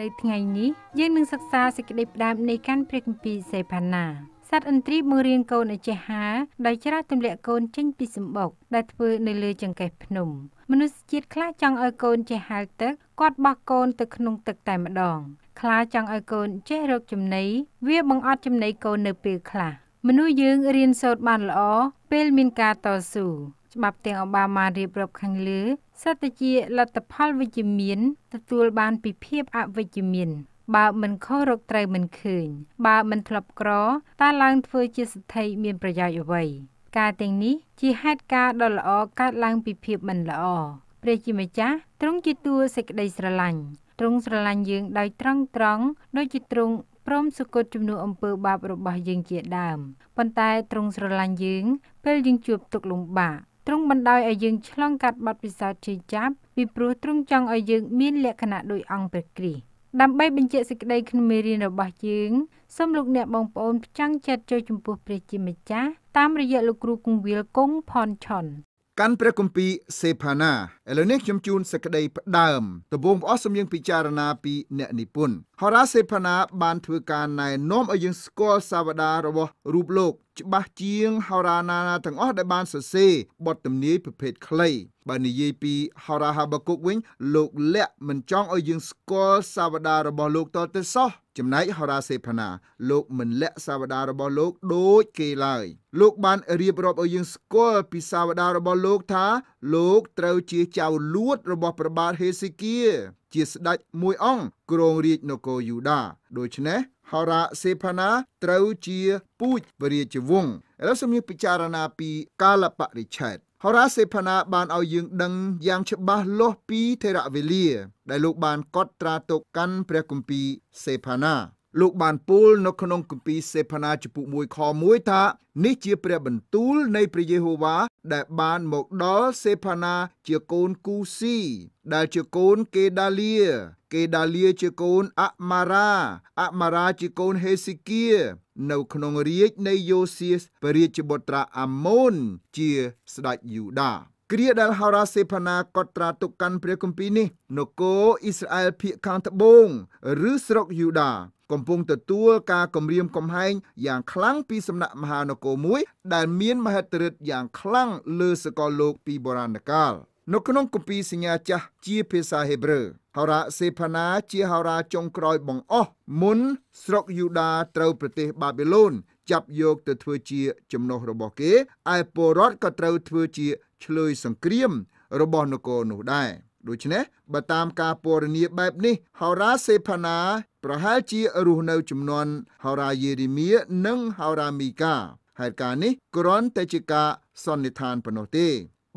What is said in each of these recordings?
នៅថ្ងៃនេះយើងនឹងសិក្សាសេចក្តីផ្ដាំនៃកាន់ព្រះគម្ពីរសេផាណាសត្វឥន្ទ្រីមួយរៀងកូនអចេហាដោយច្រាស់ទម្លាក់កូនចេញពីសម្បុក ដែលធ្វើនៅលើចង្កេះភ្នំ មនុស្សជាតិខ្លះចង់ឲ្យកូនចេះហែលទឹកគាត់បោះកូនទៅក្នុងទឹកតែម្ដងខ្លះចង់ឲ្យកូនចេះរកចំណីវាបង្អត់ចំណីកូននៅពេលខ្លះមនុស្សយើងរៀនសូត្របានល្អពេលមានការតស៊ូច្បាប់ទាំងអូបាម៉ារៀបរាប់ខាងលើសិតជាលទ្ធផលវិជ្ជមាន ទទួលបានពីភាពអវិជ្ជមាន បើមិនខុសរកត្រូវមិនឃើញបើមិនធ្លាប់ក្រតើឡើងធ្វើជាសិទ្ធិមាន ប្រយោជន៍អ្វីការទាំងនេះជាហេតុការដ៏ល្អកើតឡើងពីភាពមិនល្អព្រះជាម្ចាស់ទ្រង់ជាទួសេចក្តីស្រឡាញ់ទ្រង់ស្រឡាញ់យើងដោយត្រង់ត្រង់ដូចជាទ្រង់ព្រមសុគតជំនួសអំពើបាបរបស់យើងជាដើមប៉ុន្តែទ្រង់ស្រឡាញ់យើងពេលយើងជួបទុក្ខលំបាកទ្រង់បណ្ដោយឲ្យយើងឆ្លងកាត់បទពិសោធន៍ជាចាប់ពីព្រោះទ្រង់ចង់ឲ្យយើងមានលក្ខណៈដោយអង្គព្រះគ្រីស្ទដើម្បីបញ្ជាក់សេចក្តីក្នុងមេរៀនរបស់យើងសូមលោកអ្នកបងប្អូនផ្ចាំងចិត្តចូលចំពោះព្រះជាម្ចាស់តាមរយៈលោកគ្រូគង្វាលគង់ផនឆុនកាន់ព្រះគម្ពីរសេផាណាឥឡូវនេះខ្ញុំជូនសេចក្តីផ្ដើមដំបូងបងអស់សូមយើងពិចារណាពីអ្នកនិពន្ធហោរ៉ាសេផាណាបានធ្វើការណែនាំឲ្យយើងស្គាល់សាវតារបស់រូបលោកច្បាស់ជាងហោរាណាណាទាំងអស់ដែលបានសរសេរបទទំនាយប្រភេទខ្លីបើនិយាយពីហោរាហាបាគុកវិញលោកលាក់មិនចង់ឲ្យយើងស្គាល់សាវតារបស់លោកតទៅសោះចំណែកហោរាសេផាណា លោកមិនលាក់សាវតារបស់លោកដូចគេឡើយលោកបានរៀបរាប់ឲ្យយើងស្គាល់ពីសាវតារបស់លោកថា លោកត្រូវជាចៅលួតរបស់ព្រះបាទហេសេគៀជាស្ដេចមួយអង្គគ្រងរាជនគរយូដា ដូច្នេះហោរាសេផាណាត្រូវជាពូជវរាជវង្សឥឡូវសូមយើងពិចារណាពីកាលបរិច្ឆេទហោរាសេផាណាបានឲ្យយើងដឹងយ៉ាងច្បាស់លាស់ពីថេរវេលា ដែលលោកបានកត់ត្រាទុកកាន់ព្រះគម្ពីរសេផាណាលោកបានពោលនៅក្នុងគម្ពីរសេផាណាចំពុ1ខ1ថានេះជា ព្រះបន្ទូល នៃព្រះយេហូវ៉ាដែលបានមកដល់សេផាណាជាកូនគូស៊ីដែលជាកូនកេដាលីគេដាលីជាកូនអមារា អមារាជាកូនហេស៊ីគៀនៅក្នុងរាជនៃយូសៀសព្រះរាជបុត្រាអាម៉ូនជាស្ដេចយូដាគ្រាដែលហោរ៉ាសេផាណាគាត់ត្រាទុកកាន់ព្រះគម្ពីរនេះនគរអ៊ីស្រាអែលភាគខាងត្បូងឬស្រុកយូដាកំពុងទទួលការគំរាមកំហែងយ៉ាងខ្លាំងពីសំណាក់មហានគរមួយដែលមានមហិទ្ធិឫទ្ធិយ៉ាងខ្លាំងលើសកលលោកពីបុរាណកាល នៅក្នុងគម្ពីរសញ្ញាចាស់ជាភាសាហេប្រឺហោរ៉ាសេផាណាជាហោរ៉ាចុងក្រោយបង្អស់មុនស្រុកយូដាត្រូវប្រទេសបាប៊ីឡូនចាប់យកទៅធ្វើជាចំណុះរបស់គេឯពលរដ្ឋក៏ត្រូវធ្វើជាឆ្លើយសង្គ្រាមរបស់នគរនោះដែរដូច្នេះបើតាមការពណ៌នាបែបនេះហោរាសេផាណាប្រហែលជារស់នៅចំនួនហោរាយេរេមៀនិងហោរាមីកាហើយការនេះគ្រាន់តែជាការសន្និដ្ឋានប៉ុណ្ណោះទេ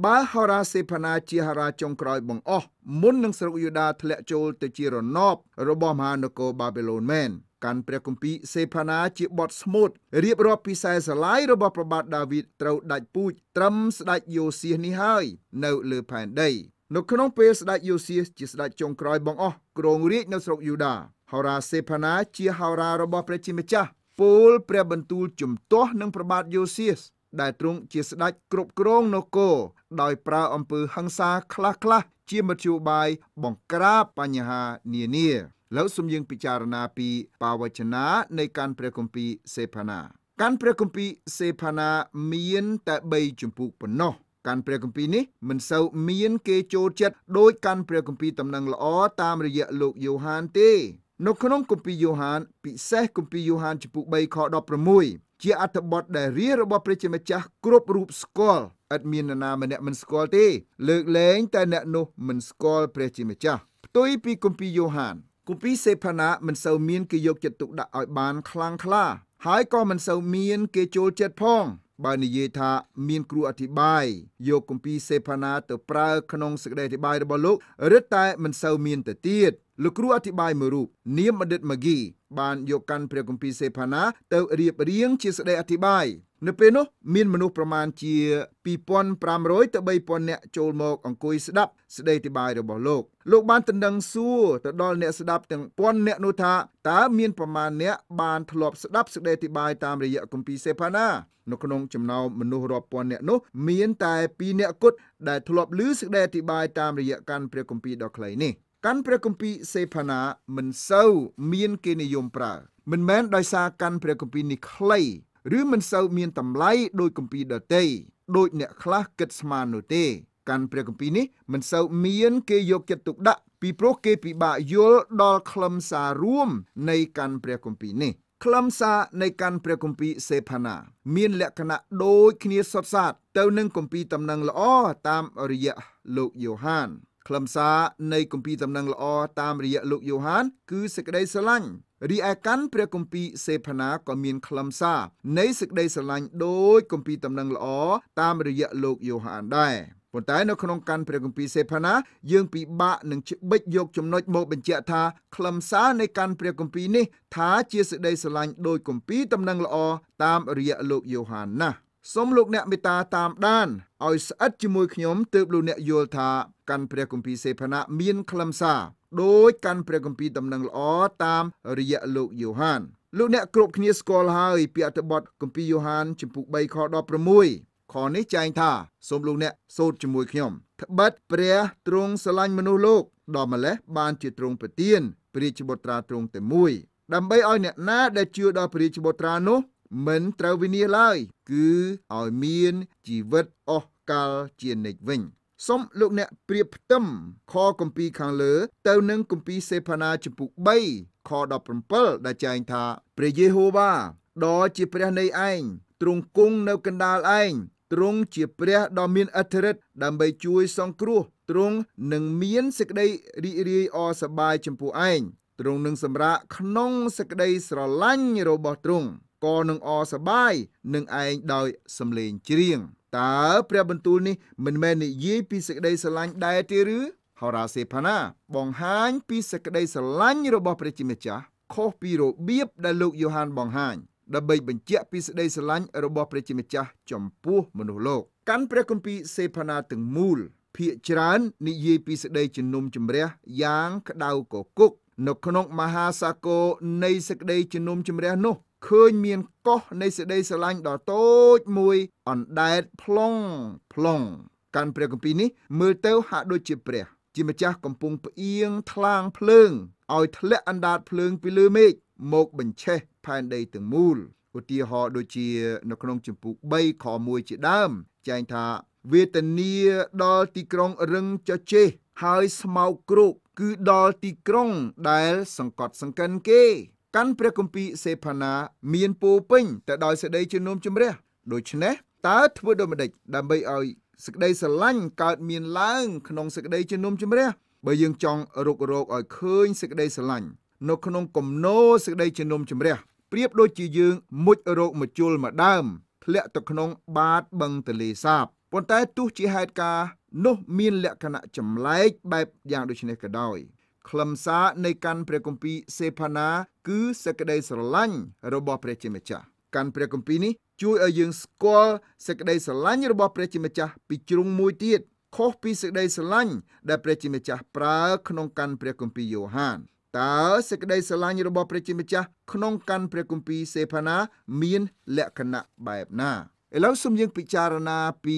បើហោរាសេផាណាជាហោរាចុងក្រោយបង្អស់មុននឹងស្រុកយូដាធ្លាក់ចូលទៅជារណបរបស់មហានគរបាប៊ីឡូនមែនកាន់ព្រះគម្ពីរសេផាណាជាបទស្មូតរៀបរាប់ពីខ្សែស្រឡាយរបស់ព្រះបាទដាវីតត្រូវដាច់ពូជត្រឹមស្ដេចយូសៀសនេះហើយនៅលើផែនដីនៅក្នុងពេលស្ដេចយូសៀសជាស្ដេចចុងក្រោយបងអស់គ្រងរាជនៅស្រុកយូដាហោរាសេផាណាជាហោរារបស់ព្រះជាម្ចាស់ពូលព្រះបន្ទូល ជំទាស់នឹងព្រះបាទយូសៀសដែលទ្រង់ជាស្ដេចគ្រប់គ្រងនគរដោយប្រើអំពើហិង្សាខ្លះៗជាមធ្យោបាយបង្ក្រាបបញ្ហានានាលោកសូមយើងពិចារណាពីបាវចនា នៃកានព្រះគម្ពីរសេផាណាកានព្រះគម្ពីរសេផាណាមានតែ3ជំពូកប៉ុណ្ណោះកានព្រះគម្ពីរនេះ មិនសូវមានគេចូលចិត្តដោយកានព្រះគម្ពីរតំណែងល្អតាមរយៈលោកយ៉ូហានទេនៅក្នុងគម្ពីរយ៉ូហានពិសេសគម្ពីរយ៉ូហានជំពូក3ខ16ជាអត្ថបទដែលរៀបរបស់ព្រះជាម្ចាស់គ្រប់រូបស្គាល់ឥតមាននរណាម្នាក់មិនស្គាល់ទេលើកលែងតែអ្នកនោះមិនស្គាល់ព្រះជាម្ចាស់ផ្ទុយពីគម្ពីរយ៉ូហានគូពីសេផាណាមិនសូវមានគេយកចិត្តទុកដាក់ឲ្យបានខ្លាំងក្លាហើយក៏មិនសូវមាន គេចូលចិត្តផងបើនិយាយថាមានគ្រូអធិបាយយកគម្ពីរសេផាណាទៅប្រើក្នុងសេចក្តីអធិបាយរបស់លោករឹតតែមិនសូវមានទៅទៀតលោកគ្រូអធិបាយមួយរូបនាមបណ្ឌិតម៉ាហ្គីបានយកកាន់ព្រះគម្ពីរសេផាណាទៅរៀបរៀង ជាសេចក្តីអធិបាយនៅពេលនោះ មានមនុស្សប្រមាណជា2500ទៅ3000នាក់ចូលមកអង្គុយស្ដាប់ស្ដីទីបាយរបស់លោកលោកបានដណ្ដឹងសួរទៅដល់អ្នកស្ដាប់ទាំងពាន់នាក់នោះថាតើមានប្រមាណអ្នកបានធ្លាប់ស្ដាប់ស្ដីទីបាយតាមរយៈគម្ពីរសេផាណានៅក្នុងចំណោមមនុស្សរាប់ពាន់នាក់នោះមានតែ2នាក់គត់ដែលធ្លាប់ឮស្ដីទីបាយតាមរយៈកាន់ព្រះគម្ពីរដ៏ខ្លីនេះកាន់ព្រះគម្ពីរសេផាណាមិនសូវមានគេនិយមប្រើមិនមែនដោយសារកាន់ព្រះគម្ពីរនេះខ្លីឬមិនសូវមានតម្លៃដោយគម្ពីរដតីដោយអ្នកខ្លះគិតស្មាននោះទេកាន់ព្រះគម្ពីរនេះ មិនសូវមានគេយកចិត្តទុកដាក់ពីព្រោះគេពិបាកយល់ដល់ខ្លឹមសាររួម នៃកាន់ព្រះគម្ពីរនេះ ខ្លឹមសារនៃកាន់ព្រះគម្ពីរសេផាណាមានលក្ខណៈដូចគ្នាសុទ្ធសាធទៅនឹងគម្ពីរតំណែងល្អតាមរយៈលោកយ៉ូហានខ្លឹមសារនៃគម្ពីរដំណឹងល្អតាមរយៈលោកយូហាន គឺសេចក្តីស្រឡាញ់រីឯកាន់ព្រះគម្ពីរសេផាណាក៏មានខ្លឹមសារនៃសេចក្តីស្រឡាញ់ដោយគម្ពីរដំណឹងល្អតាមរយៈលោកយូហានដែរប៉ុន្តែនៅក្នុងកាន់ព្រះគម្ពីរសេផាណាយើងពិបាកនឹងច្បិចយកចំណុចមកបញ្ជាក់ថាខ្លឹមសារនៃកាន់ព្រះគម្ពីរនេះ ថាជាសេចក្តីស្រឡាញ់ដោយគម្ពីរដំណឹងល្អ តាមរយៈលោកយូហានណាស់សូមលោកអ្នកមេត្តាតាមដានឲ្យស្អិតជាមួយខ្ញុំទើបលោកអ្នកយល់ថាកាន់ព្រះគម្ពីរសេផានៈមានខ្លឹមសារដោយកាន់ព្រះគម្ពីរដំណឹងល្អតាមរយៈលោកយ៉ូហាន លោកអ្នកគ្រប់គ្នាស្គាល់ហើយពីអត្ថបទគម្ពីរយ៉ូហានចំពុក3ខ16ខនេះចែងថាសូមលោកអ្នកសូត្រជាមួយខ្ញុំត្បិតព្រះទ្រង់ស្រឡាញ់មនុស្សលោកដ៏ម្លេះបានជាទ្រង់ប្រទានព្រះរាជបុត្រាទ្រង់តែមួយ ដើម្បីឲ្យអ្នកណាដែលជឿដល់ព្រះរាជបុត្រានោះមិនត្រូវវិនាឡើយ គឺឲ្យមានជីវិតអស់កលជានិច្ចវិញសូមលោកអ្នកប្រៀបផ្ទឹមខគម្ពីរខាងលើ ទៅនឹងគម្ពីរសេផាណាចំពុក3ខ17ដែលចែងថា ព្រះយេហូវ៉ាដ៏ជាព្រះនៃឯងទ្រង់គង់នៅកណ្ដាលឯងទ្រង់ជាព្រះដ៏មានអធិរិទ្ធដើម្បីជួយសង្គ្រោះ ទ្រង់នឹងមានសេចក្តីរីករាយអសប្បាយ ចំពោះឯងទ្រង់នឹងសម្រាកក្នុងសេចក្តីស្រឡាញ់របស់ទ្រង់ក៏នឹងអសប្បាយនឹងឯងដោយសំលេងច្រៀងតើព្រះបន្ទូលនេះមិនមែននិយាយពីសេចក្តីស្រឡាញ់ដែរទេឬហោរ៉ាសេផាណាបង្ហាញ ពីសេចក្តីស្រឡាញ់របស់ ព្រះជាម្ចាស់ ខុសពីរបៀបដែលលោកយូហានបង្ហាញ ដើម្បីបញ្ជាក់ពីសេចក្តីស្រឡាញ់របស់ព្រះជាម្ចាស់ចំពោះមនុស្សលោក កាន់ព្រះគម្ពីរសេផាណាទាំងមូល ភាកច្រើន និយាយពីសេចក្តីជំនុំជម្រះ យ៉ាងក្តៅកគុក នៅក្នុងមហាសាគរនៃសេចក្តីជំនុំជម្រះនោះឃើញមានកោះនៃសេចក្តីស្រឡាញ់ដ៏តូចមួយអណ្ដែតប្លង់ប្លង់កាន់ព្រះគម្ពីរនេះមើលទៅហាក់ដូចជាព្រះ ជាម្ចាស់កំពុងផ្អៀងថ្លាងភ្លើងឲ្យធ្លាក់អណ្ដាតភ្លើងពីលើមេឃមកបញ្ឆេះ ផែនដីទាំងមូលឧទាហរណ៍ដូចជា នៅក្នុងចម្ពោះ3ខ1ជាដើម ចែងថាវេទនាដល់ទីក្រុងរឹងចចេះហើយស្មោកគ្រោក គឺដល់ទីក្រុង ដែល សង្កត់សង្កិនគេកាន់ព្រះគម្ពីរសេផាណាមានពោពេញទៅដោយសេចក្តីជំនុំជម្រះដូច្នេះតើធ្វើដូចម្តេចដើម្បីឲ្យសេចក្តីស្រឡាញ់កើតមានឡើងក្នុងសេចក្តីជំនុំជម្រះបើយើងចង់រុករកឲ្យឃើញសេចក្តីស្រឡាញ់នៅក្នុងគំនោសេចក្តីជំនុំជម្រះប្រៀបដូចជាយើងមុជរោគមជុលមកដើមធ្លាក់ទៅក្នុងបាតបឹងទលេសាបប៉ុន្តែទោះជាហេតុការណ៍នោះមានលក្ខណៈចម្លែកបែបយ៉ាងដូចនេះក៏ដោយខ្លឹមសារនៃកាន់ព្រះគម្ពីរសេផាណា គឺសេចក្តីស្រឡាញ់របស់ព្រះជាម្ចាស់កាន់ព្រះគម្ពីរនេះ ជួយឲ្យយើងស្គាល់សេចក្តីស្រឡាញ់របស់ព្រះជាម្ចាស់ពីជ្រុងមួយទៀតខុសពីសេចក្តីស្រឡាញ់ដែលព្រះជាម្ចាស់ប្រើក្នុងកាន់ព្រះគម្ពីរយ៉ូហានតើសេចក្តីស្រឡាញ់របស់ព្រះជាម្ចាស់ក្នុងកាន់ព្រះគម្ពីរសេផាណា មានលក្ខណៈបែបណាឥឡូវសូមយើងពិចារណាពី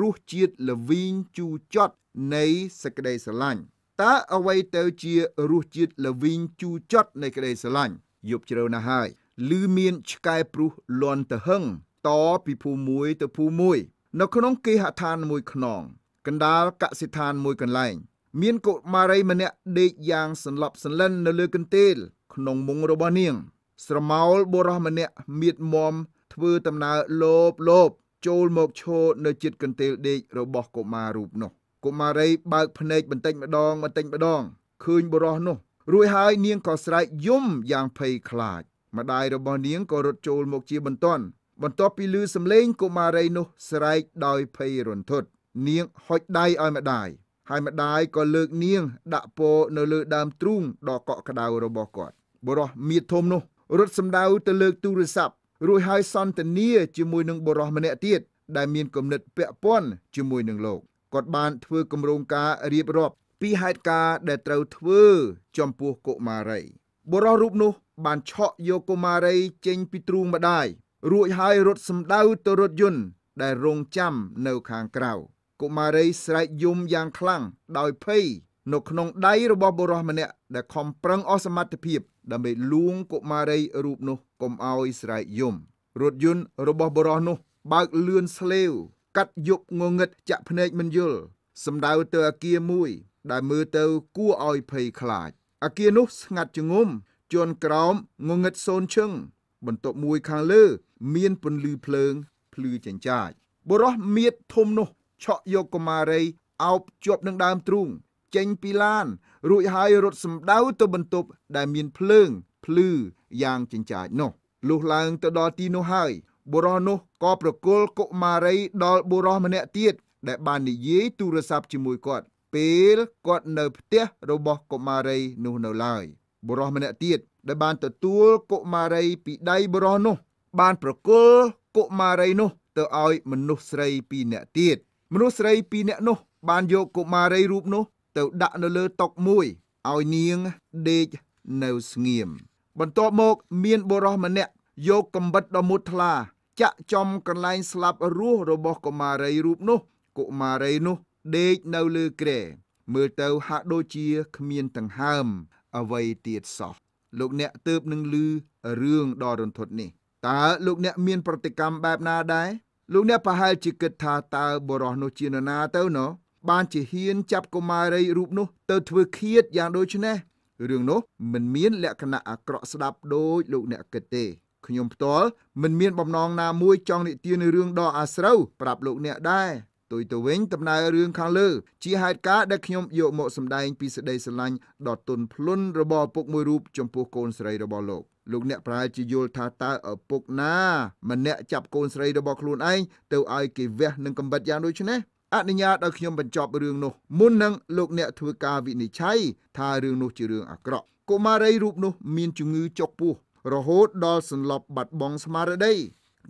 រសជាតិល្វីងជូរចត់នៃសេចក្តីស្រឡាញ់តើអ្វីទៅជារសជាតិល្វីងជូរចត់នៃក្តីស្រឡាញ់យប់ជ្រៅណាស់ហើយឮមានឆ្កែព្រុសលន់ទៅហឹងតពីភូមិមួយទៅភូមិមួយនៅក្នុងគេហដ្ឋានមួយខ្នងកណ្ដាលកសិដ្ឋានមួយកន្លែងមានកុមារីម្នាក់ដេកយ៉ាងសន្លប់សន្លិននៅលើកន្ទេលក្នុងមុងរបស់នាងស្រមោលបុរសម្នាក់មៀតមមធ្វើដំណើរលោបលោបចូលមកឈរនៅជិតកន្ទេលដេករបស់កុមាររូបនោះកុមារីបើកភ្នែកបន្តិចម្ដងបន្តិចម្ដងឃើញបុរសនោះ រួចហើយនាងក៏ស្រែកយំយ៉ាងភ័យខ្លាច ម្ដាយរបស់នាងក៏រត់ចូលមកជាបន្ទាន់បន្ទាប់ពីឮសំឡេងកុមារីនោះស្រែកដោយភ័យរន្ធត់នាងហុចដៃឲ្យម្ដាយហើយម្ដាយក៏លើកនាងដាក់ពោនៅលើដើមទ្រូងដ៏កក់ក្ដៅរបស់គាត់បុរសមៀតធំនោះរត់សម្ដៅទៅលើកទូរស័ព្ទរួចហើយសន្តានាជាមួយនឹងបុរសម្នាក់ទៀតដែលមានគំនិតពាក់ព័ន្ធជាមួយនឹងលោកគាត់បានធ្វើគម្រោងការរៀបរាប់ពីហេតុការណ៍ដែលត្រូវធ្វើ ចំពោះកុមារីបុរសរូបនោះ បានឆក់យកកុមារី ចេញពីទ្រូងម្ដាយរួចហើយរត់សម្ដៅទៅរថយន្តដែលរងចាំនៅខាងក្រៅកុមារីស្រែកយំយ៉ាងខ្លាំងដោយភ័យនៅក្នុងដៃរបស់បុរសម្នាក់ដែលខំប្រឹងអស់សមត្ថភាពដើម្បីលួងកុមារីរូបនោះកុំឲ្យស្រែកយំរថយន្តរបស់បុរសនោះ បើកលឿនស្លេវកាត់យប់ងងឹតចាក់ភ្នែកមិនយល់សម្ដៅទៅអាគារមួយ ដែលមើលទៅ គួរឲ្យភ័យខ្លាច អាគារនោះស្ងាត់ជ្ងំជន់ក្រោមងងឹតសូនឈឹង បន្ទប់មួយខាងលើ មានពន្លឺភ្លើង ភ្លឺចិញ្ចាចបុរសមៀតធំនោះឆក់យកកុមារីអោបជាប់នឹងដើមទ្រូងចេញពីឡានរួចហើយរត់សម្ដៅទៅបន្ទប់ដែលមានភ្លើងភ្លឺយ៉ាងចិញ្ចាចនោះលុះឡើងទៅដល់ទីនោះហើយបុរសនោះក៏ប្រគល់កុមារីដល់បុរសម្នាក់ទៀតដែលបាននិយាយទូរស័ព្ទជាមួយគាត់ ពេលគាត់នៅផ្ទះរបស់កុមារីនោះនៅឡើយបុរសម្នាក់ទៀតដែលបានទទួលកុមារីពីដៃបុរសនោះ បានប្រគល់កុមារីនោះទៅឲ្យមនុស្សស្រីពីរនាក់ទៀតមនុស្សស្រីពីរនាក់នោះបានយកកុមារីរូបនោះទៅដាក់នៅលើតុមួយឲ្យនាងដេកនៅស្ងៀមបន្ទាប់មកមានបុរសម្នាក់យកកំបិតដ៏មុតថ្លាចាក់ចំកន្លែងស្លាប់រស់របស់កុមារីរូបនោះកុមារីនោះ ដេកនៅលើគ្រែមើលទៅហាក់ដូចជា គ្មានដង្ហើមអ្វីទៀតសោះលោកអ្នកទៅបនឹងលឺរឿងដ៏រន្ធត់នេះតើលោកអ្នកមាន ប្រតិកម្មបែបណាដែរលោកអ្នកប្រហែលជាគិតថាតើបរោះនោះជានរណា ទៅណោះបានជាហ៊ានចាប់កុមារីរូបនោះ ទៅធ្វើឃាតយ៉ាងដូចនេះរឿងនោះ មិនមានលក្ខណៈអាក្រក់ស្ដាប់ដោយលោកអ្នកគិតទេខ្ញុំផ្ទាល់មិនមានបំណងណាមួយចង់និទានរឿងដ៏អាស្រូវប្រាប់លោកអ្នកដែរទុយទៅវិញដំណើររឿងខាងលើជាហេតុការណ៍ដែលខ្ញុំយកមកសម្ដែងពីសេចក្តីស្រឡាញ់ដ៏ទន់ភ្លន់របស់ឪពុកមួយរូបចំពោះកូនស្រីរបស់លោកលោកអ្នកប្រែជាយល់ថាតើឪពុកណាម្នាក់ចាប់កូនស្រីរបស់ខ្លួនឯងទៅឲ្យគេវះនឹងកំបិតយ៉ាងដូចនេះអនុញ្ញាតឲ្យខ្ញុំបញ្ចប់រឿងនោះមុននឹងលោកអ្នកធ្វើការវិនិច្ឆ័យថារឿងនោះជារឿងអាក្រក់កុមារីរូបនោះ មានជំងឺចុកពោះរហូតដល់សន្លប់បាត់បង់ស្មារតី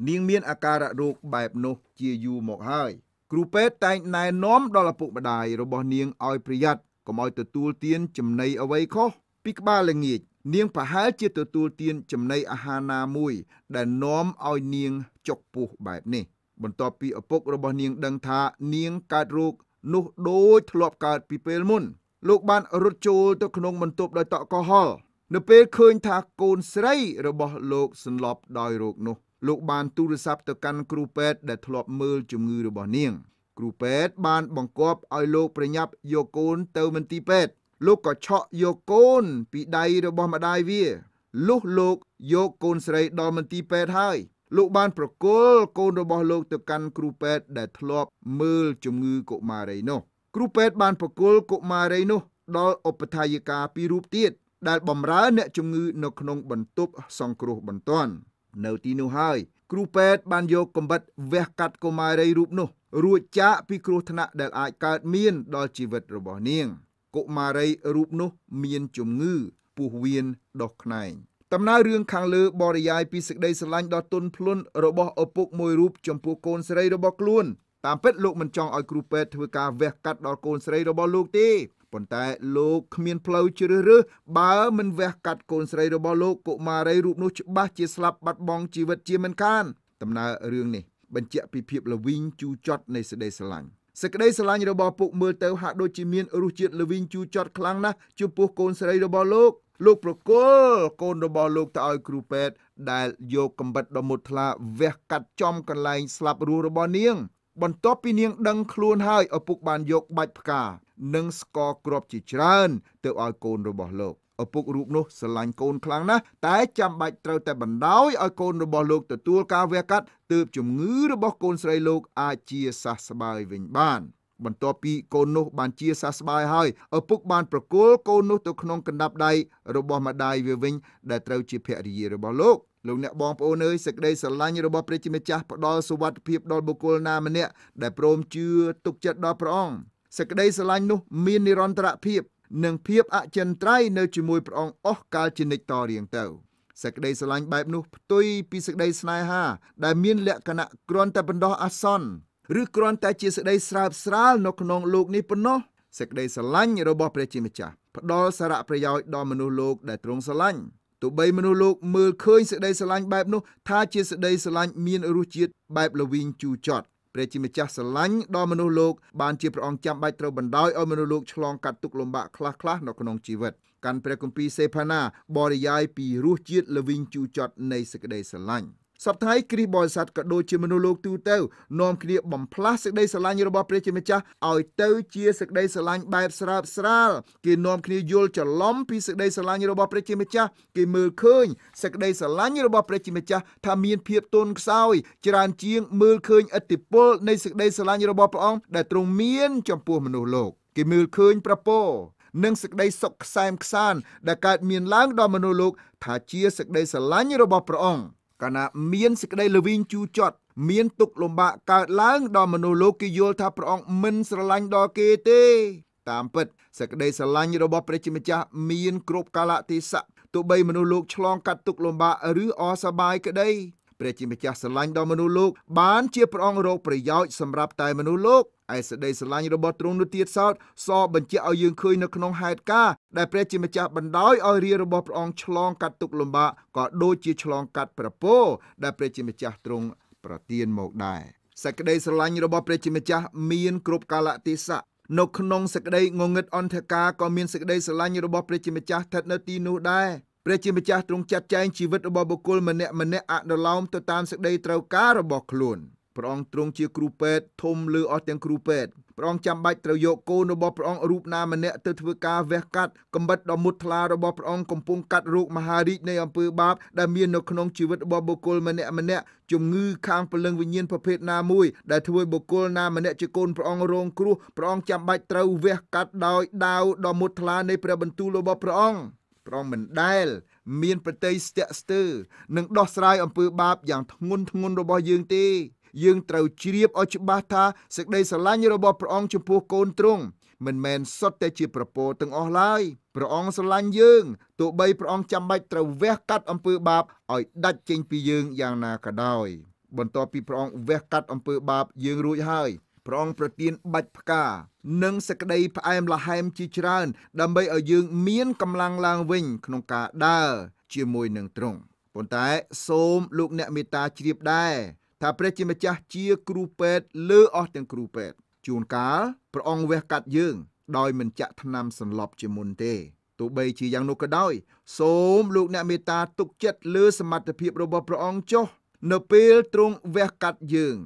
នាងមានអាការៈរោគបែបនោះ ជាយូរមកហើយ គ្រូពេទ្យតែងណែនាំដល់ឪពុកម្ដាយរបស់នាងឲ្យប្រយ័ត្នកុំឲ្យទទួលទានចំណីអ្វីខុសពីក្បាលល្ងាចនាងប្រហែលជាទទួលទានចំណីអាហារណាមួយដែលនាំឲ្យនាង ចុកពោះបែបនេះ បន្ទាប់ពីឪពុករបស់នាងដឹងថានាងកើតរោគនោះដូចធ្លាប់កើតពីពេលមុនលោកបានរត់ចូលទៅក្នុងបន្ទប់ដោយតក់កុហល់នៅពេលឃើញថាកូនស្រីរបស់លោកសន្លប់ដោយរោគនោះលោកបានទូរស័ព្ទទៅកាន់គ្រូពេទ្យដែលធ្លាប់មើលជំងឺរបស់នាង គ្រូពេទ្យបានបង្គាប់ឲ្យលោកប្រញាប់យកកូនទៅមន្ទីរពេទ្យលោកក៏ឆក់យកកូនពីដៃរបស់ម្ដាយវាលុះលោកយកកូនស្រីដល់មន្ទីរពេទ្យហើយលោកបានប្រគល់កូនរបស់លោកទៅកាន់គ្រូពេទ្យដែលធ្លាប់មើលជំងឺកុមារីនោះគ្រូពេទ្យបានប្រគល់កុមារីនោះដល់ឧបថាយិកាពីររូបទៀតដែលបម្រើអ្នកជំងឺ នៅក្នុងបន្ទប់សង្គ្រោះបន្ទាន់ នៅទីនោះហើយគ្រូពេទ្យបានយកកំបិតវះកាត់កុមារីរូបនោះ រួចចាកពីគ្រោះថ្នាក់ដែលអាចកើតមាន ដល់ជីវិតរបស់នាងកុមារីរូបនោះ មានជំងឺ ពោះវៀនដុសខ្នែងតំណើររឿងខាងលើ បរិយាយពីសេចក្តីស្រឡាញ់ដ៏ទន់ភ្លន់របស់ឪពុកមួយរូបចំពោះកូនស្រីរបស់ខ្លួនតាមពិតលោកមិនចង់ឲ្យគ្រូពេទ្យធ្វើការវះកាត់ដល់កូនស្រីរបស់លោកទេប៉ុន្តែលោកគ្មាន ផ្លូវជ្រើសរើសបើ មិនវះកាត់កូនស្រីរបស់លោកកុមារីរូបនោះច្បាស់ជាស្លាប់បាត់បង់ជីវិតជាមិនខានដំណើររឿងនេះបញ្ជាក់ពីភាពល្វីងជូរចត់នៃសេចក្តីស្រឡាញ់សេចក្តីស្រឡាញ់របស់ពុកមើលទៅហាក់ដូចជាមានរសជាតិល្វីងជូរចត់ខ្លាំងណាស់ចំពោះកូនស្រីរបស់លោកលោកប្រគល់កូនរបស់លោកទៅឲ្យគ្រូពេទ្យដែលយកកំបិតដ៏មុតថ្លាវះកាត់ចំកន្លែងស្លាប់រស់របស់នាងបន្ទាប់ពីនាងដឹងខ្លួនហើយឪពុកបានយកបាច់ផ្កានិងស្ករគ្រាប់ជាច្រើនទៅឲ្យកូនរបស់លោកឪពុករូបនោះស្រឡាញ់កូនខ្លាំងណាស់តែចាំបាច់ត្រូវតែបណ្ដោយឲ្យកូនរបស់លោកទទួលការវះកាត់ទើបជំងឺរបស់កូនស្រីលោកអាចជាសះស្បើយវិញបាន បន្ទាប់ពីកូននោះបានជាសះស្បើយហើយឪពុកបានប្រគល់កូននោះទៅក្នុងកណ្ដាប់ដៃរបស់ម្ដាយវាវិញដែលត្រូវជាភរិយារបស់លោកលោកអ្នកបងប្អូនអើយសេចក្តីស្រឡាញ់របស់ព្រះជាម្ចាស់ផ្ដល់សុវត្ថិភាពដល់បុគ្គលណាម្នាក់ដែលព្រមជឿទុកចិត្តដល់ព្រះអង្គសេចក្តីស្រឡាញ់នោះមាននិរន្តរភាព និងភាពអចិន្ត្រៃយ៍នៅជាមួយព្រះអង្គអស់កាលជានិច្ចតរៀងទៅសេចក្តីស្រឡាញ់បែបនោះផ្ទុយពីសេចក្តីស្នេហាដែលមានលក្ខណៈគ្រាន់តែបណ្ដោះអាសន្នឬគ្រាន់តែជាសេចក្តីស្រើបស្រាលនៅក្នុងលោកនេះប៉ុណ្ណោះសេចក្តីស្រឡាញ់របស់ព្រះជាម្ចាស់ផ្ដល់សារៈប្រយោជន៍ដល់មនុស្សលោកដែលទ្រង់ស្រឡាញ់ទោះបីមនុស្សលោកមើលឃើញសេចក្តីស្រឡាញ់បែបនោះថាជាសេចក្តីស្រឡាញ់មានរសជាតិបែបល្វីងជូរចត់ព្រះជាម្ចាស់ស្រឡាញ់ដល់មនុស្សលោកបានជាព្រះអង្គចាំបាច់ត្រូវបណ្ដោយឲ្យមនុស្សលោកឆ្លងកាត់ទុក្ខលំបាកខ្លះៗនៅក្នុងជីវិតកាន់ព្រះគម្ពីរសេផាណាបរិយាយពីរសជាតិល្វីងជូរចត់នៃសេចក្តីស្រឡាញ់សពថ្ងៃគ្រីស្ទបរិស័ទក៏ដូចជាមនុស្សលោកទូទៅនាំគ្នាបំផ្លាស់សេចក្តីស្រឡាញ់របស់ព្រះជាម្ចាស់ឲ្យទៅជាសេចក្តីស្រឡាញ់បែបស្រើបស្រាលគេនាំគ្នាយល់ច្រឡំពីសេចក្តីស្រឡាញ់របស់ព្រះជាម្ចាស់គេមើលឃើញសេចក្តីស្រឡាញ់របស់ព្រះជាម្ចាស់ថាមានភាពទន់ខ្សោយ ច្រើនជាងមើលឃើញឥទ្ធិពលនៃសេចក្តីស្រឡាញ់របស់ព្រះអង្គដែលទ្រង់មានចំពោះមនុស្សលោកគេមើលឃើញប្រពោនិងសេចក្តីសុខខ្សែមខ្សានដែលកើតមានឡើងដល់មនុស្សលោកថាជាសេចក្តីស្រឡាញ់របស់ព្រះអង្គកាលណា មានសេចក្តីល្វីងជូរចត់មានទុកលំបាកកើតឡើងដល់មនុស្សលោកគេយល់ថាព្រះអង្គមិនស្រឡាញ់ដល់គេទេ តាមពិតសេចក្តីស្រឡាញ់របស់ព្រះជាម្ចាស់មានគ្រប់កាលៈទេសៈទោះបីមនុស្សលោកឆ្លងកាត់ទុកលំបាកឬអសប្បាយក្តីព្រះជាម្ចាស់ស្រឡាញ់ដល់មនុស្សលោក បានជាព្រះអង្គរោគប្រយោជន៍សម្រាប់តែមនុស្សលោកឯសេចក្តីស្រឡាញ់របស់ទ្រង់នោះទៀតសោតសបញ្ជាក់ឲ្យយើងឃើញនៅក្នុងហេតុការណ៍ដែលព្រះជាម្ចាស់បណ្ដោយឲ្យរារបស់ព្រះអង្គឆ្លងកាត់ទុក្ខលំបាកក៏ដូចជាឆ្លងកាត់ប្រពោដែល ព្រះជាម្ចាស់ទ្រង់ប្រទានមកដែរសេចក្តីស្រឡាញ់របស់ព្រះជាម្ចាស់មានគ្រប់កាលៈទេសៈនៅក្នុងសេចក្តីងងឹតអន្តការក៏មានសេចក្តីស្រឡាញ់របស់ព្រះជាម្ចាស់ស្ថិតនៅទីនោះដែរព្រះជាម្ចាស់ទ្រង់ចាត់ចែងជីវិតរបស់បុគ្គលម្នាក់ម្នាក់អនុលោមទៅតាមសេចក្តីត្រូវការរបស់ខ្លួនព្រះអង្គទ្រង់ជាគ្រូពេទ្យធំលើអស់ទាំងគ្រូពេទ្យព្រះអង្គចាំបាច់ត្រូវយកកូនរបស់ព្រះអង្គរូបណាម្នាក់ទៅធ្វើការវះកាត់កំបិតដ៏មុតថ្លារបស់ព្រះអង្គកំពុងកាត់រោគមហារីកនៃអំពើបាបដែលមាននៅក្នុងជីវិតរបស់បុគ្គលម្នាក់ម្នាក់ជំងឺខាងពលឹងវិញ្ញាណប្រភេទណាមួយដែលធ្វើបុគ្គលណាម្នាក់ជាកូនព្រះអង្គរងគ្រោះព្រះអង្គចាំបាច់ត្រូវវះកាត់ដោយដាវដ៏មុតថ្លានៃព្រះបន្ទូលរបស់ព្រះអង្គព្រះមិនដែល មាន ប្រតិយស្ទាក់ស្ទើរនិងដោះស្រាយអំពើបាបយ៉ាងធ្ងន់ធ្ងររបស់យើងទេយើងត្រូវជ្រាបឲ្យច្បាស់ថាសេចក្តីស្រឡាញ់របស់ព្រះអង្គចំពោះកូនទ្រង់មិនមែនសុទ្ធតែជាប្រពោទាំងអស់ឡើយព្រះអង្គស្រឡាញ់យើងទោះបីព្រះអង្គចាំបាច់ត្រូវវះកាត់អំពើបាបឲ្យដាច់ចេញពីយើងយ៉ាងណាក៏ដោយបន្ទាប់ពីព្រះអង្គវះកាត់អំពើបាប យើងរួចហើយព្រះអង្គប្រទានបាច់ផ្កានិងសក្តីផ្អែមល្ហែមជាច្រើន ដើម្បីឲ្យយើងមានកម្លាំងឡើងវិញក្នុងការដើរជាមួយនឹងទ្រង់ប៉ុន្តែសូមលោកអ្នកមេត្តាជ្រាបដែរថាព្រះជាម្ចាស់ជាគ្រូពេទ្យលើអស់ទាំងគ្រូពេទ្យជួនកាលព្រះអង្គវះកាត់យើង ដោយមិនចាក់ថ្នាំសន្លប់ជាមុនទេទោះបីជាយ៉ាងនោះក៏ដោយ សូមលោកអ្នកមេត្តាទុកចិត្តលើសមត្ថភាពរបស់ព្រះអង្គចុះនៅពេលទ្រង់វះកាត់យើង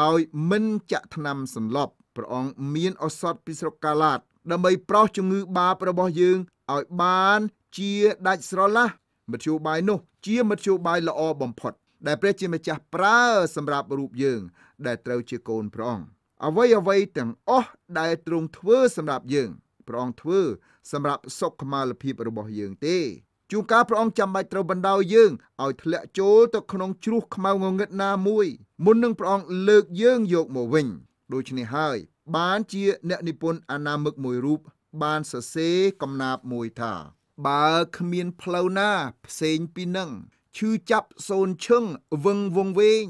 ដោយមិនចាក់ថ្នាំសន្លប់ព្រះអង្គមានអសត់ពីស្រុកកាឡាតដើម្បីប្រោសជំងឺបាបរបស់យើងឲ្យបាន ជាដាច់ស្រឡះមធ្យោបាយនោះជាមធ្យោបាយល្អបំផុតដែលព្រះជាម្ចាស់ប្រើសម្រាប់រូបយើងដែលត្រូវជាកូនព្រះអង្គអ្វីអ្វីទាំងអស់ដែលទ្រង់ធ្វើសម្រាប់យើងព្រះអង្គធ្វើ សម្រាប់សុខុមាលភាពរបស់យើងទេជួនកាលព្រះអង្គចាំបាច់ត្រូវបណ្ដោយយើងឲ្យធ្លាក់ចូលទៅក្នុងជ្រោះខ្មៅងងឹតណាមួយ មុននឹងព្រះអង្គលើកយើងយកមកវិញ ដូច្នេះហើយ បានជាអ្នកនិពន្ធអាណាមឹកមួយរូបបានសរសេរកំណាព្យមួយថាបើគ្មានផ្លូវណាផ្សេងពីនឹងឈឺចាប់សូនឈឹងវឹងវងវែង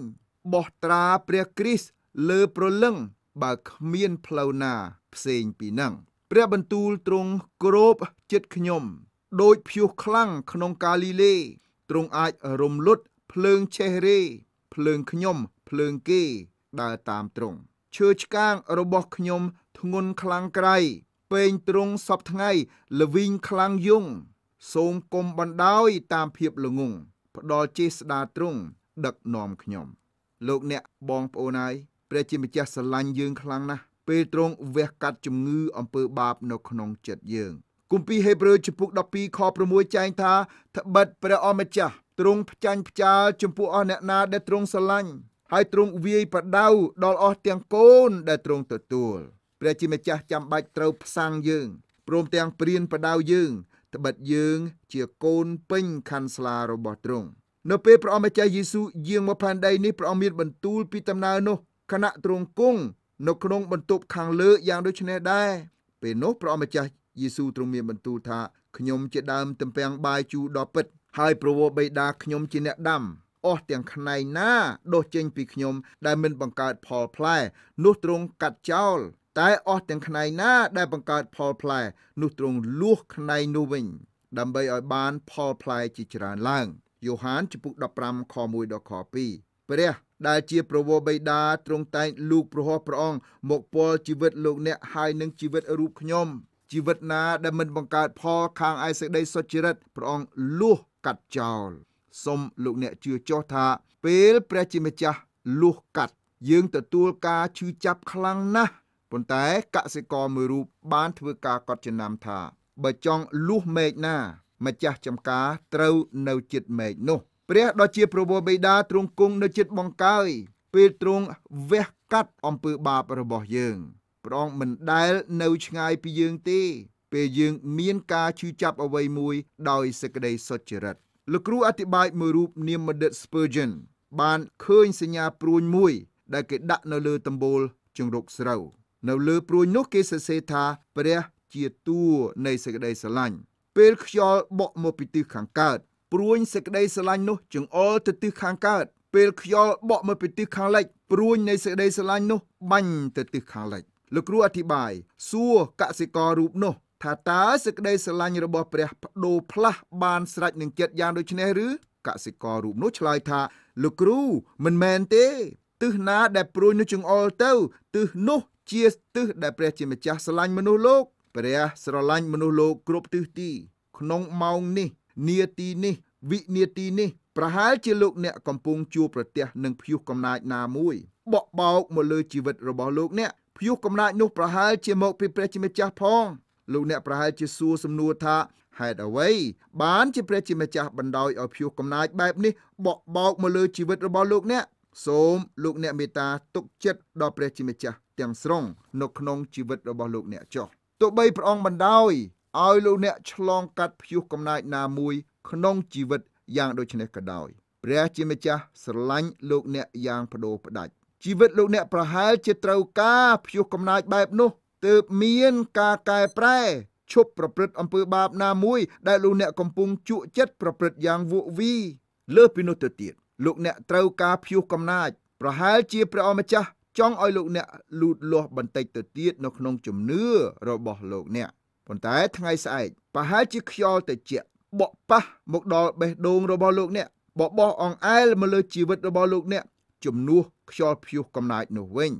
បោះត្រាព្រះគ្រីស្ទលើប្រលឹងបើគ្មានផ្លូវណាផ្សេងពីនឹងព្រះបន្ទូលទ្រង់គ្របចិត្តខ្ញុំដោយព្យុះខ្លាំងក្នុងកាលីលេទ្រង់អាចរំលត់ភ្លើងឆេះរេភ្លើងខ្ញុំភ្លើងគេដើរតាមទ្រង់ឈើឆ្កាងរបស់ខ្ញុំធ្ងន់ខ្លាំងក្រៃពេងទ្រង់សពថ្ងៃល្វីងខ្លាំងយង សូមគុំបណ្ដោយតាមភាពល្ងងផ្ដល់ជេស្ដាទ្រង់ដឹកនាំខ្ញុំ លោកអ្នកបងប្អូនហើយព្រះជាម្ចាស់ស្រឡាញ់យើងខ្លាំងណាស់ពេលទ្រង់វះកាត់ជំងឺ អំពើបាបនៅក្នុងចិត្តយើងគម្ពីរហេព្រើរជំពូក12ខ6ចែងថាត្បិតព្រះអម្ចាស់ទ្រង់ផ្ចាញ់ផ្ចាលចំពោះអស់អ្នកណាដែលទ្រង់ស្រឡាញ់ ហើយទ្រង់វាយប្រដៅដល់អស់ទាំងកូនដែលទ្រង់ទទួលព្រះជាម្ចាស់ចាំបាច់ត្រូវផ្សាំងយើងព្រមទាំងព្រានប្រដៅយើងត្បិតយើងជាកូនពេញខាន់ស្លារបស់ទ្រង់នៅពេលព្រះអម្ចាស់យេស៊ូយាងមកផែនដីនេះព្រះអង្គមានបន្ទូលពីដំណើរនោះខណៈទ្រង់គង់នៅក្នុងបន្ទប់ខាងលើយ៉ាងដូចនេះដែរពេលនោះព្រះអម្ចាស់យេស៊ូវទ្រង់មានបន្ទូលថាខ្ញុំជាដើមទំពាំងបាយជូរដ៏ពិត ហើយប្រវោបិតាខ្ញុំជាអ្នកដាំអស់ទាំងផ្នែកណាដុះចេញពីខ្ញុំដែលមិនបង្កើតផលផ្លែនោះទ្រង់កាត់ចោលតែអស់ទាំងផ្នែកណា ដែលបង្កើតផលផ្លែនោះទ្រង់លួសផ្នែកនោះវិញដើម្បីឲ្យបានផលផ្លែជាច្រើនឡើងយ៉ូហានចំពុក15ខ1ដល់ខ2ព្រះដែលជាប្រវោបិតាទ្រង់តែងលោកប្រហោះព្រះអង្គមកពលជីវិតលោកអ្នកហើយនឹងជីវិតរូបខ្ញុំជីវិតណា ដែលមិនបង្កើតផលខាងឯសេចក្តីសុចរិតព្រះអង្គលួសកាត់ចោលសូមលោកអ្នកជឿចោះថា ពេល ព្រះជាម្ចាស់លួសកាត់យើងទទួលការឈឺចាប់ខ្លាំងណាស់ប៉ុន្តែកសិករមួយរូប បានធ្វើការកត់ចំណាំថាបើចង់លួសមេឃណា ម្ចាស់ចំការត្រូវនៅចិត្តមេឃនោះ ព្រះដ៏ជាប្រវោបិតាទ្រង់គង់នៅចិត្តបង្កើយពេលទ្រង់វះកាត់អំពើបាបរបស់យើងព្រះអង្គមិនដែលនៅឆ្ងាយពីយើងទេ ពេលយើង មានការជឿចាប់អ្វីមួយដោយសេចក្តីសុចរិតលោកគ្រូអធិប្បាយមួយរូបនាមបណ្ឌិត Spurgeon បានឃើញសញ្ញាព្រួញមួយ ដែលគេដាក់នៅលើតំបូលជំរុកស្រូវនៅលើព្រួញនោះគេសរសេរថាព្រះ ជាតួនៃសេចក្តីស្រឡាញ់ពេលខ្យល់បក់មកពីទិសខាងកើតព្រួញសេចក្តីស្រឡាញ់នោះចង្អុលទៅទិសខាងកើត ពេលខ្យល់បក់មកពីទិសខាងលិចព្រួញនៃសេចក្តីស្រឡាញ់នោះបាញ់ទៅទិសខាងលិចលោកគ្រូអធិប្បាយសួរកសិកររូបនោះថាតើសេចក្តីស្រឡាញ់របស់ព្រះបដូរផ្លាស់បាន ស្រេចនឹងចិត្តយ៉ាងដូចនេះឬកសិកររូបនោះឆ្លើយថាលោកគ្រូមិនមែនទេទឹះណាដែលព្រួយនោះចង្អុលទៅទឹះនោះ ជាទឹះដែលព្រះជាម្ចាស់ស្រឡាញ់មនុស្សលោកព្រះ ស្រឡាញ់មនុស្សលោកគ្រប់ទិសទី ក្នុងម៉ោងនេះនាទីនេះវិនាទីនេះ ប្រហែលជាលោកអ្នកកំពុងជួបប្រទះនឹងព្យុះកំណាចណាមួយបក់បោកមកលើជីវិតរបស់លោកអ្នកព្យុះកំណាចនោះប្រហែលជាមកពីព្រះជាម្ចាស់ផង លោកអ្នកប្រហែលជាសួរសំណួរថាហេតុអ្វីបានជាព្រះជាម្ចាស់បណ្ដោយឲ្យព្យុះកំណាចបែបនេះបក់បោកមកលើជីវិតរបស់លោកអ្នកសូមលោកអ្នកមេត្តាទុកចិត្តដល់ព្រះជាម្ចាស់ទាំងស្រុងនៅក្នុងជីវិតរបស់លោកអ្នកចុះទោះបីព្រះអង្គបណ្ដោយឲ្យលោកអ្នកឆ្លងកាត់ព្យុះកំណាចណាមួយក្នុងជីវិតយ៉ាងដូចនេះក៏ដោយព្រះជាម្ចាស់ស្រឡាញ់លោកអ្នកយ៉ាងបដូរផ្ដាច់ជីវិតលោកអ្នកប្រហែលជាត្រូវការព្យុះកំណាចបែបនោះទើបមានការកែប្រែឈប់ប្រព្រឹត្តអំពើបាបណាមួយ ដែលលោកអ្នកកំពុងជក់ចិត្តប្រព្រឹត្តយ៉ាងវក់វីលើសពីនោះទៅទៀតលោកអ្នកត្រូវការព្យុះកំណាចប្រហែលជាព្រះអម្ចាស់ចង់ឲ្យលោកអ្នកលូតលាស់បន្តិចទៅទៀតនៅក្នុងជំនឿរបស់លោកអ្នកប៉ុន្តែថ្ងៃស្អែកប្រហែលជាខ្យល់ត្រជាក់បក់ប៉ះមកដល់បេះដូងរបស់លោកអ្នកបបោះអង្អែលមកលើជីវិតរបស់លោកអ្នកជំនួសខ្យល់ព្យុះកំណាចនោះវិញ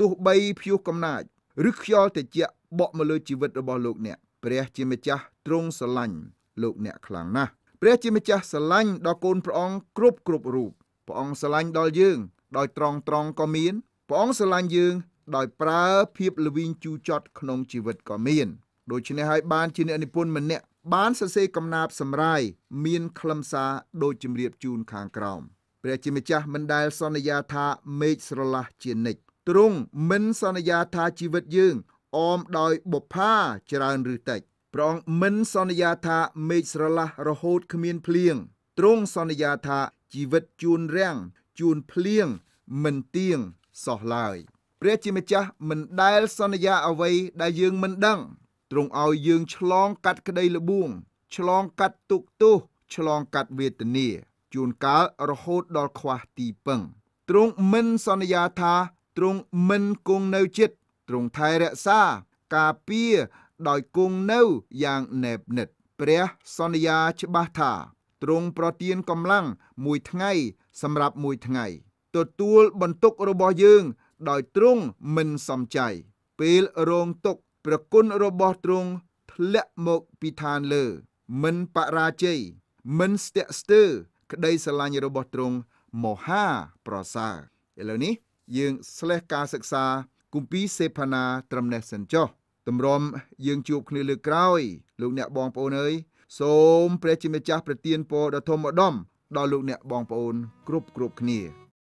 ទោះបីព្យុះកំណាចឬខ្យល់ត្រជាក់បក់មកលើជីវិតរបស់លោកអ្នកព្រះជាម្ចាស់ទ្រង់ស្រឡាញ់លោកអ្នកខ្លាំងណាស់ព្រះជាម្ចាស់ស្រឡាញ់ដល់កូនព្រះអង្គគ្រប់គ្រប់រូបព្រះអង្គស្រឡាញ់ដល់យើងដោយត្រង់ត្រង់ក៏មានព្រះអង្គស្រឡាញ់យើងដោយប្រើភាពលវីងជូចត់ក្នុងជីវិតក៏មានដូច្នេះហើយបានជាអ្នកនិពន្ធម្នាក់បានសរសេរកំណាព្យសម្រាយមានខ្លឹមសារដូចជំរាបជូនខាងក្រោមព្រះជាម្ចាស់មិនដែលសន្យាថាមេឃស្រឡះជានិច្ចទ្រង់មិនសន្យាថាជីវិតយើងអមដោយបុប្ផាច្រើនឬតិចព្រះអង្គមិនសន្យាថាមេឃស្រឡះរហូតគ្មានភ្លៀងទ្រង់សន្យាថាជីវិតជួនរាំងជួនភ្លៀងមិនទៀងសោះឡើយព្រះជាម្ចាស់មិនដែលសន្យាអ្វីដែលយើងមិនដឹងទ្រង់ឲ្យយើង ឆ្លងកាត់ក្តីល្បួងឆ្លងកាត់ទុក្ខទោសឆ្លងកាត់វេទនាជួនកាលរហូតដល់ខ្វះទីពឹង ទ្រង់មិនសន្យាថាទ្រង់មិនគង់នៅចិត្តទ្រង់ថែរក្សាការពារដោយគង់នៅយ៉ាងណែបណិត ព្រះសន្យាច្បាស់ថាទ្រង់ប្រទានកម្លាំងមួយថ្ងៃសម្រាប់មួយថ្ងៃ ទទួលបន្ទុករបស់យើងដោយទ្រង់មិនសំចៃពេលរងទុកប្រគុណរបស់ទ្រង់ធ្លាក់មកពីឋានលើ មិនបរាជ័យមិនស្ទាក់ស្ទើរក្តីស្រឡាញ់របស់ទ្រង់មហាប្រសើរឥឡូវនេះ យើងស្លេះការសិក្សាគម្ពីរសេផាណាត្រឹមនេះសិនចុះតម្រាំយើងជួបគ្នាលើក្រោយលោកអ្នកបងប្អូនអើយសូមព្រះជាម្ចាស់ប្រទានពរដ៏ធំឧត្តមដល់លោកអ្នកបងប្អូនគ្រប់គ្រប់គ្នា